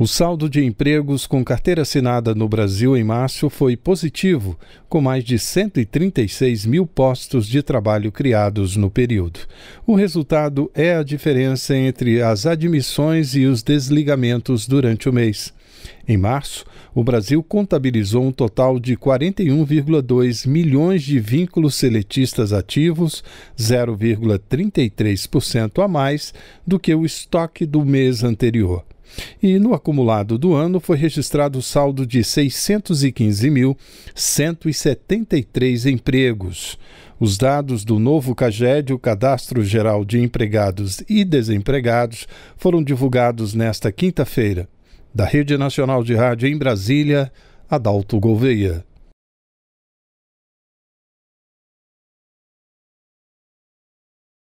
O saldo de empregos com carteira assinada no Brasil em março foi positivo, com mais de 136 mil postos de trabalho criados no período. O resultado é a diferença entre as admissões e os desligamentos durante o mês. Em março, o Brasil contabilizou um total de 41,2 milhões de vínculos seletistas ativos, 0,33% a mais do que o estoque do mês anterior. E no acumulado do ano foi registrado o saldo de 615.173 empregos. Os dados do novo CAGED, o Cadastro Geral de Empregados e Desempregados, foram divulgados nesta quinta-feira. Da Rede Nacional de Rádio em Brasília, Adalto Gouveia.